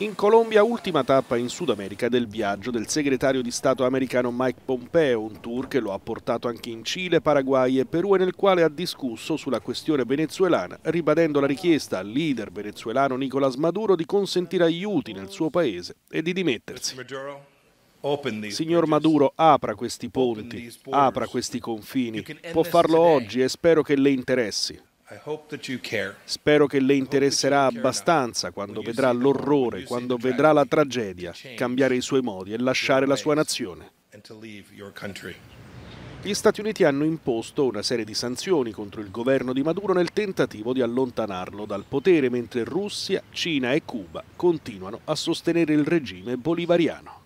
In Colombia, ultima tappa in Sud America del viaggio del segretario di Stato americano Mike Pompeo, un tour che lo ha portato anche in Cile, Paraguay e Perù e nel quale ha discusso sulla questione venezuelana, ribadendo la richiesta al leader venezuelano Nicolas Maduro di consentire aiuti nel suo paese e di dimettersi. Signor Maduro, apra questi ponti, apra questi confini. Può farlo oggi e spero che le interessi. Spero che le interesserà abbastanza quando vedrà l'orrore, quando vedrà la tragedia, cambiare i suoi modi e lasciare la sua nazione. Gli Stati Uniti hanno imposto una serie di sanzioni contro il governo di Maduro nel tentativo di allontanarlo dal potere, mentre Russia, Cina e Cuba continuano a sostenere il regime bolivariano.